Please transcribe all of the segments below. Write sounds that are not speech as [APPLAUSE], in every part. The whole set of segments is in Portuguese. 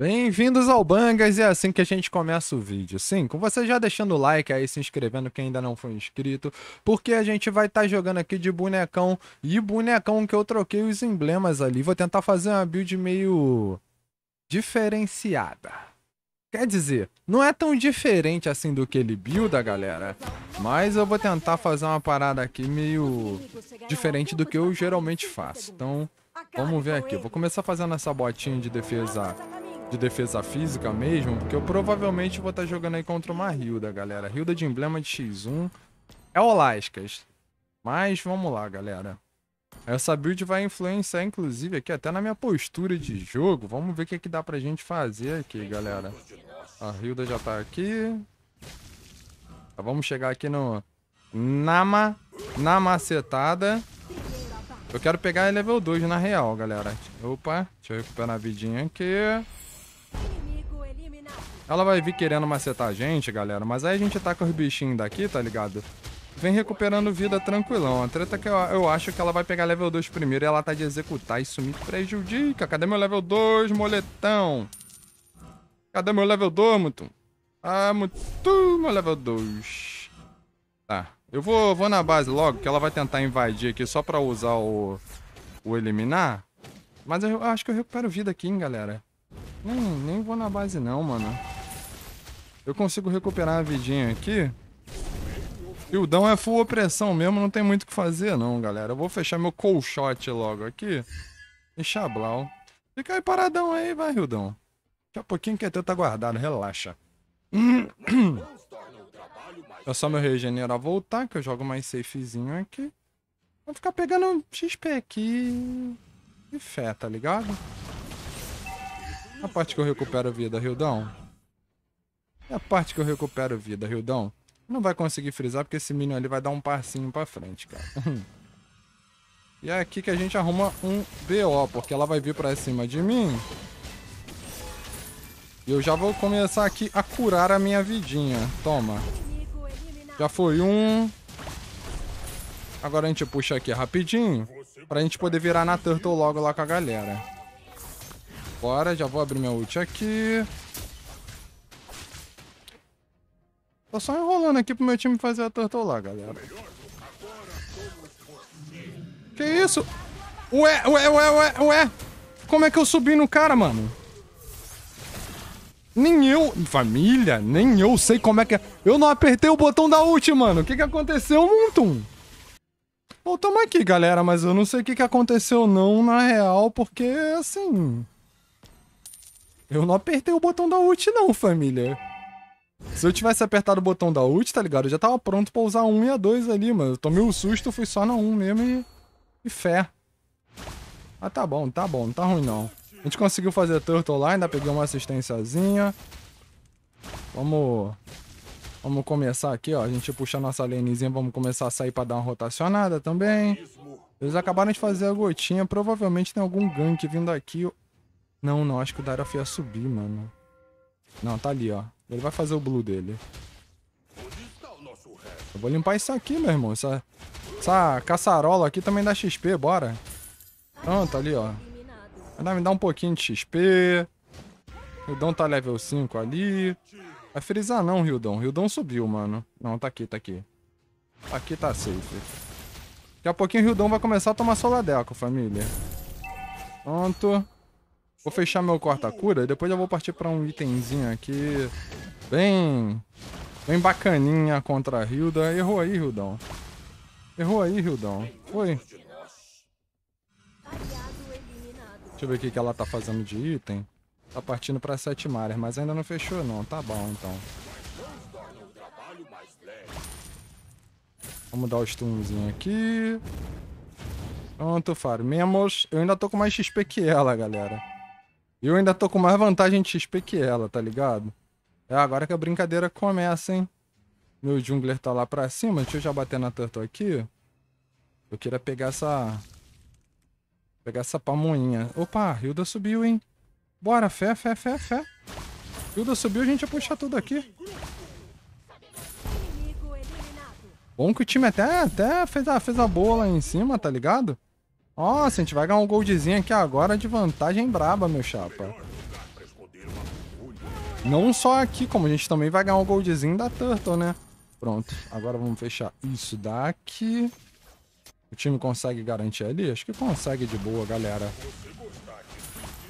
Bem-vindos ao Bangas, é assim que a gente começa o vídeo. Sim, com você já deixando o like aí, se inscrevendo quem ainda não foi inscrito, porque a gente vai estar tá jogando aqui de bonecão e bonecão que eu troquei os emblemas ali. Vou tentar fazer uma build meio diferenciada. Quer dizer, não é tão diferente assim do que ele builda, galera, mas eu vou tentar fazer uma parada aqui meio diferente do que eu geralmente faço. Então, vamos ver aqui. Eu vou começar fazendo essa botinha de defesa de defesa física mesmo, porque eu provavelmente vou estar tá jogando aí contra uma Hilda, galera. Hilda de emblema de X1 é Lascas. Mas vamos lá, galera. Essa build vai influenciar, inclusive, aqui até na minha postura de jogo. Vamos ver o que, é que dá pra gente fazer aqui, galera. A Hilda já tá aqui. Então vamos chegar aqui no... Nama... Na macetada. Eu quero pegar level 2 na real, galera. Opa, deixa eu recuperar a vidinha aqui. Ela vai vir querendo macetar a gente, galera, mas aí a gente tá com os bichinhos daqui, tá ligado? Vem recuperando vida tranquilão. A treta é que eu, eu acho que ela vai pegar level 2 primeiro e ela tá de executar. Isso me prejudica. Cadê meu level 2, moletão? Cadê meu level 2, Mutu? Ah, Mutu, meu level 2. Tá. Eu vou, vou na base logo, que ela vai tentar invadir aqui só pra usar o, o eliminar. Mas eu, eu acho que eu recupero vida aqui, hein, galera. Nem, nem vou na base não, mano. Eu consigo recuperar a vidinha aqui. Rildão é full opressão mesmo, não tem muito o que fazer não, galera. Eu vou fechar meu cold shot logo aqui. E xablau. Fica aí paradão aí, vai, Rildão. Daqui a pouquinho que até tá guardado, relaxa. [CLEARS THROAT] É só meu regenerar voltar, que eu jogo mais safezinho aqui. Vou ficar pegando XP aqui. E fé, tá ligado? A parte que eu recupero vida, Rildão. É a parte que eu recupero vida, Rildão. Não vai conseguir frisar porque esse minion ali vai dar um passinho pra frente, cara. [LAUGHS] e é aqui que a gente arruma um BO, porque ela vai vir pra cima de mim. E eu já vou começar aqui a curar a minha vidinha. Toma. Já foi um. Agora a gente puxa aqui rapidinho. Pra gente poder virar na Turtle logo lá com a galera. Bora, já vou abrir minha ult aqui. Tô só enrolando aqui pro meu time fazer a lá, galera. Que isso? Ué, ué, ué, ué, ué. Como é que eu subi no cara, mano? Nem eu, família, nem eu sei como é que é. Eu não apertei o botão da ult, mano. O que que aconteceu, Muntum? Bom, tamo aqui, galera, mas eu não sei o que que aconteceu não, na real, porque, assim... Eu não apertei o botão da ult não, família. Se eu tivesse apertado o botão da ult, tá ligado? Eu já tava pronto pra usar um e a dois ali, mano. Eu tomei o um susto, fui só na um mesmo e... E fé. Ah, tá bom, tá bom. Não tá ruim, não. A gente conseguiu fazer a turtle lá, ainda peguei uma assistênciazinha. Vamos... Vamos começar aqui, ó. A gente puxa nossa lanezinha, vamos começar a sair pra dar uma rotacionada também. Eles acabaram de fazer a gotinha. Provavelmente tem algum gank vindo aqui. Não, não. Acho que o Daraf ia subir, mano. Não, tá ali, ó. Ele vai fazer o blue dele. Eu vou limpar isso aqui, meu irmão. Essa, essa caçarola aqui também dá XP, bora. Pronto, ali, ó. Vai me dar um pouquinho de XP. Rildão tá level 5 ali. Vai frisar não, Rildão. Rildão subiu, mano. Não, tá aqui, tá aqui. Aqui tá safe. Daqui a pouquinho o Rildão vai começar a tomar soladeco, família. Pronto. Vou fechar meu corta-cura e depois eu vou partir pra um itemzinho aqui bem... Bem bacaninha contra a Hilda. Errou aí, Hildão. Errou aí, Hildão. Foi. Deixa eu ver o que ela tá fazendo de item. Tá partindo pra sete mares, mas ainda não fechou não. Tá bom, então. Vamos dar o stunzinho aqui. Pronto, farmemos. Eu ainda tô com mais XP que ela, galera. Eu ainda tô com mais vantagem de XP que ela, tá ligado? É agora que a brincadeira começa, hein? Meu jungler tá lá pra cima. Deixa eu já bater na turtle aqui. Eu queria pegar essa... Pegar essa pamoinha Opa, a Hilda subiu, hein? Bora, fé, fé, fé, fé. Hilda subiu, a gente ia puxar tudo aqui. Bom que o time até, até fez, a, fez a boa lá em cima, tá ligado? Nossa, a gente vai ganhar um goldzinho aqui agora de vantagem braba, meu chapa. Não só aqui, como a gente também vai ganhar um goldzinho da Turtle, né? Pronto, agora vamos fechar isso daqui. O time consegue garantir ali? Acho que consegue de boa, galera.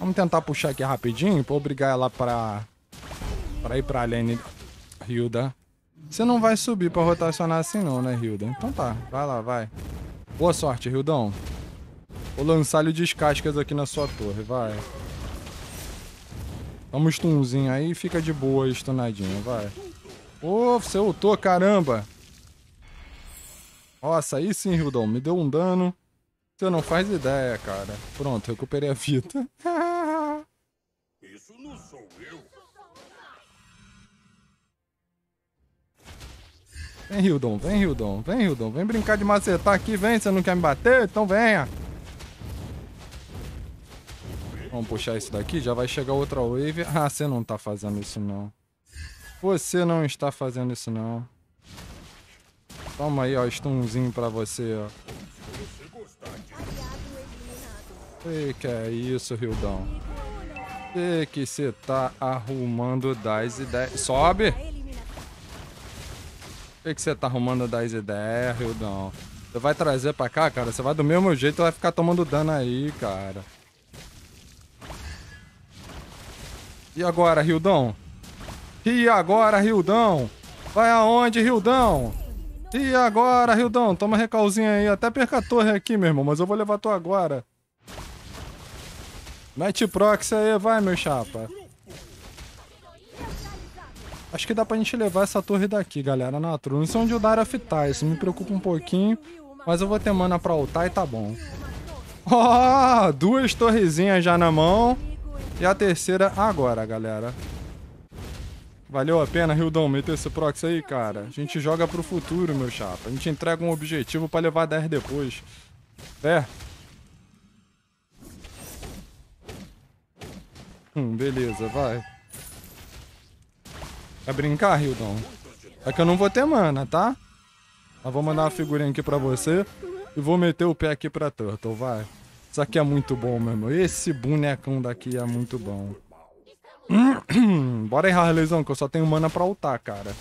Vamos tentar puxar aqui rapidinho pra obrigar ela pra, pra ir pra lane Hilda. Você não vai subir pra rotacionar assim não, né, Hilda? Então tá, vai lá, vai. Boa sorte, Hildão. Vou lançar o descascas aqui na sua torre, vai. Toma um stunzinho aí e fica de boa aí, stunadinho, vai. Ô, oh, você ultou, caramba! Nossa, aí sim, Hildon, me deu um dano. Você não faz ideia, cara. Pronto, recuperei a vida. Isso não sou eu. Vem, Hildon, vem, Hildon, vem, Hildon. Vem brincar de macetar aqui, vem. Você não quer me bater? Então venha. Vamos puxar isso daqui, já vai chegar outra wave. Ah, você não tá fazendo isso não. Você não está fazendo isso não. Toma aí, ó, stunzinho pra você, ó. E que é isso, Rildão. E que você tá arrumando das ideias. Sobe! O que você tá arrumando das ideias, Rildão? Você vai trazer pra cá, cara? Você vai do mesmo jeito, vai ficar tomando dano aí, cara. E agora, Rildão? E agora, Rildão? Vai aonde, Rildão? E agora, Rildão? Toma recalzinho aí. Até perca a torre aqui, meu irmão, mas eu vou levar tu agora. Mete proxy aí, vai, meu chapa. Acho que dá pra gente levar essa torre daqui, galera, na tru. Não sei onde o Daraf tá, isso me preocupa um pouquinho. Mas eu vou ter mana pra ultar e tá bom. Ó, oh, duas torrezinhas já na mão. E a terceira agora, galera. Valeu a pena, Hildon, meter esse prox aí, cara. A gente joga pro futuro, meu chapa. A gente entrega um objetivo pra levar 10 depois. É. Hum, beleza, vai. Quer brincar, Hildon? É que eu não vou ter mana, tá? Mas vou mandar uma figurinha aqui pra você e vou meter o pé aqui pra Turtle, vai. Isso aqui é muito bom mesmo. Esse bonecão daqui é muito bom. [CLEARS THROAT] Bora errar, Leizão, que eu só tenho mana pra ultar, cara.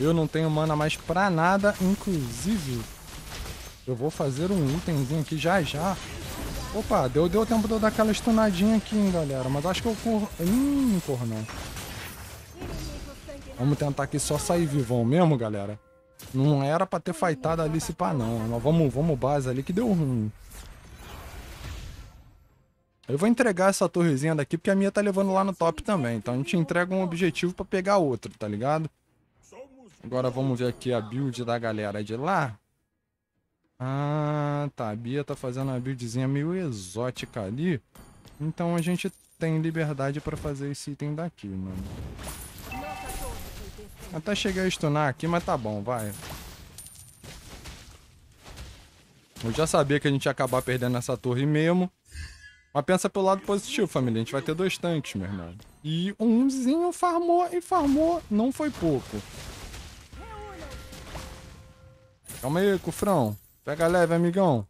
Eu não tenho mana mais pra nada, inclusive. Eu vou fazer um itemzinho aqui já já. Opa, deu, deu tempo de eu dar aquela estunadinha aqui, hein, galera. Mas acho que eu corro... Hum, corro não. Vamos tentar aqui só sair vivão mesmo, galera. Não era pra ter fightado ali se pá, não. Nós vamos, vamos base ali que deu ruim. Eu vou entregar essa torrezinha daqui porque a minha tá levando lá no top também. Então a gente entrega um objetivo pra pegar outro, tá ligado? Agora vamos ver aqui a build da galera de lá. Ah, tá. A Bia tá fazendo uma buildzinha meio exótica ali. Então a gente tem liberdade pra fazer esse item daqui, mano. Até cheguei a stunar aqui, mas tá bom, vai. Eu já sabia que a gente ia acabar perdendo essa torre mesmo. Mas pensa pelo lado positivo, família. A gente vai ter dois tanques, meu irmão. E umzinho farmou e farmou. Não foi pouco. Calma aí, cufrão. Pega leve, amigão.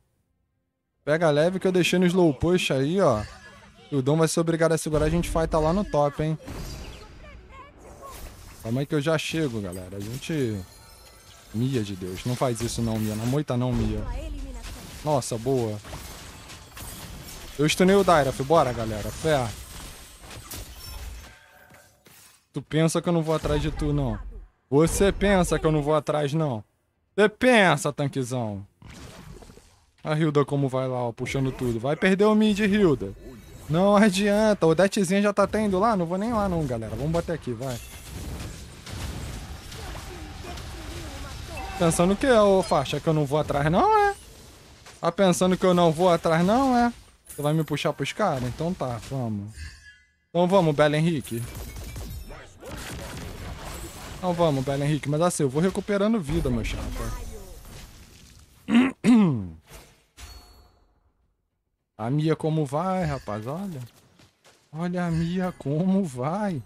Pega leve que eu deixei no slow push aí, ó. O Dom vai ser obrigado a segurar. A gente vai lá no top, hein. Calma aí que eu já chego, galera. A gente... Mia de Deus. Não faz isso não, Mia. Na moita não, Mia. Nossa, boa. Eu estunei o Dairaf. Bora, galera. Fé. Tu pensa que eu não vou atrás de tu, não. Você pensa que eu não vou atrás, não. Você pensa, tanquezão. A Hilda como vai lá, ó, puxando tudo. Vai perder o mid, Hilda. Não adianta. O Detezinha já tá tendo lá. Não vou nem lá, não, galera. Vamos bater aqui, vai. Pensando que eu, faixa, que eu não vou atrás, não, é? Tá pensando que eu não vou atrás, não, é? Você vai me puxar pros caras? Então tá, vamos. Então vamos, Belo Henrique. Então vamos, Belo Henrique. Mas assim, eu vou recuperando vida, meu chapa. A Mia como vai, rapaz? Olha. Olha a Mia como vai.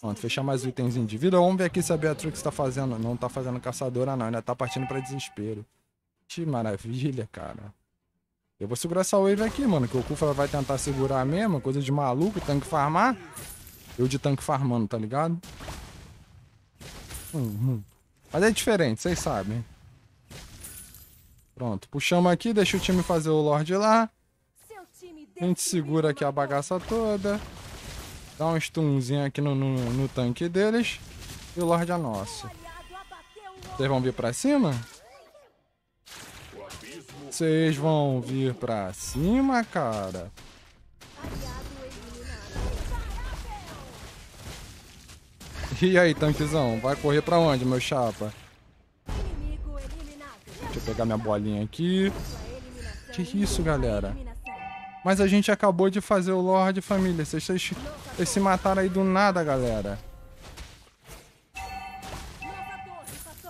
Pronto, fechar mais o itemzinho de vida. Vamos ver aqui se a Beatrix tá fazendo. Não tá fazendo caçadora, não. Ainda tá partindo pra desespero. Que maravilha, cara. Eu vou segurar essa wave aqui, mano. Que o Kufa vai tentar segurar mesmo. Coisa de maluco. Tanque farmar. Eu de tanque farmando, tá ligado? Uhum. Mas é diferente, vocês sabem. Pronto. Puxamos aqui. Deixa o time fazer o Lord lá. A gente segura aqui a bagaça toda. Dá um stunzinho aqui no, no, no tanque deles. E o Lorde é nosso. Vocês vão vir pra cima? Vocês vão vir pra cima, cara? E aí, tanquezão? Vai correr pra onde, meu chapa? Deixa eu pegar minha bolinha aqui. Que isso, galera? Mas a gente acabou de fazer o Lorde Família. Vocês, se mataram aí do nada, galera.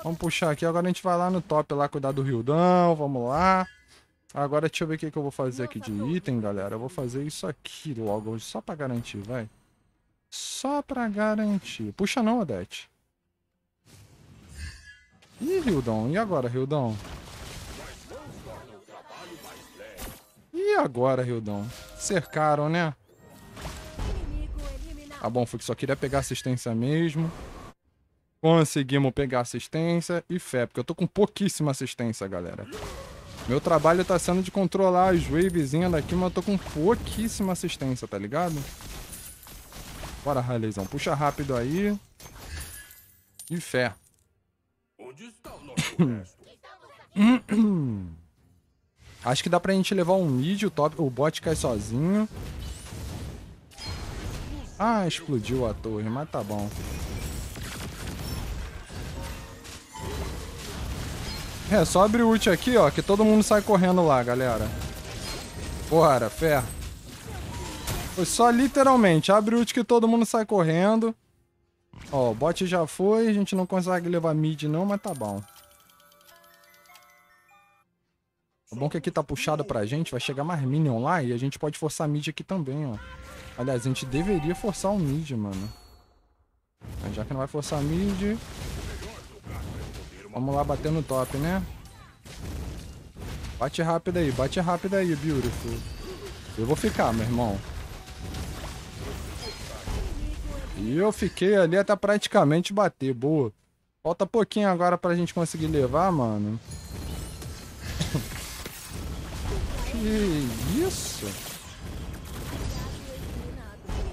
Vamos puxar aqui. Agora a gente vai lá no top, lá cuidar do Rildão. Vamos lá. Agora deixa eu ver o que, que eu vou fazer aqui de item, galera. Eu vou fazer isso aqui logo, só pra garantir, vai. Só pra garantir. Puxa não, Odete. Ih, Rildão. E agora, Rildão? E agora, Rildão? Cercaram, né? Tá ah, bom, foi que só queria pegar assistência mesmo. Conseguimos pegar assistência e fé, porque eu tô com pouquíssima assistência, galera. Meu trabalho tá sendo de controlar as wavezinhas daqui, mas eu tô com pouquíssima assistência, tá ligado? Bora, Raleizão. Puxa rápido aí. E fé. Onde está o nosso [CLEARS THROAT] Acho que dá pra gente levar um mid, o, top, o bot cai sozinho. Ah, explodiu a torre, mas tá bom. É, só abre o ult aqui, ó, que todo mundo sai correndo lá, galera. Bora, ferro. Foi só literalmente, abre o ult que todo mundo sai correndo. Ó, o bot já foi, a gente não consegue levar mid não, mas tá bom. O bom é que aqui tá puxada pra gente, vai chegar mais Minion lá e a gente pode forçar mid aqui também, ó. Aliás, a gente deveria forçar o mid, mano. Mas já que não vai forçar mid... Vamos lá bater no top, né? Bate rápido aí, bate rápido aí, Beautiful. Eu vou ficar, meu irmão. E eu fiquei ali até praticamente bater, boa. Falta pouquinho agora pra gente conseguir levar, mano. Que isso?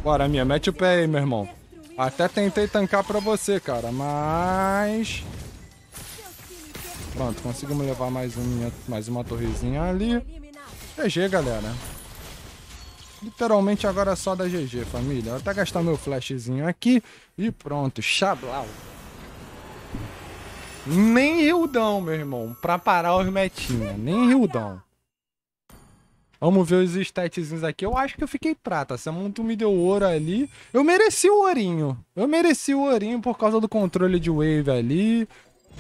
Bora, minha, mete o pé aí, meu irmão. Até tentei tancar pra você, cara, mas... Pronto, conseguimos levar mais, um, mais uma torrezinha ali. GG, galera. Literalmente agora é só da GG, família. Vou até tá gastar meu flashzinho aqui e pronto, xablau. Nem Rildão, meu irmão, pra parar os metinha. Nem Rildão. Vamos ver os statzinhos aqui. Eu acho que eu fiquei prata. a tu me deu ouro ali. Eu mereci o ourinho. Eu mereci o ourinho por causa do controle de wave ali.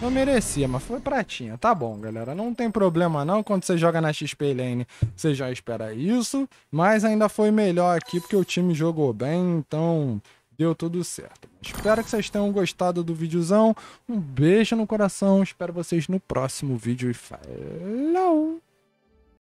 Eu merecia, mas foi pratinha. Tá bom, galera. Não tem problema não. Quando você joga na XP Lane, você já espera isso. Mas ainda foi melhor aqui, porque o time jogou bem. Então, deu tudo certo. Espero que vocês tenham gostado do videozão. Um beijo no coração. Espero vocês no próximo vídeo. E falou!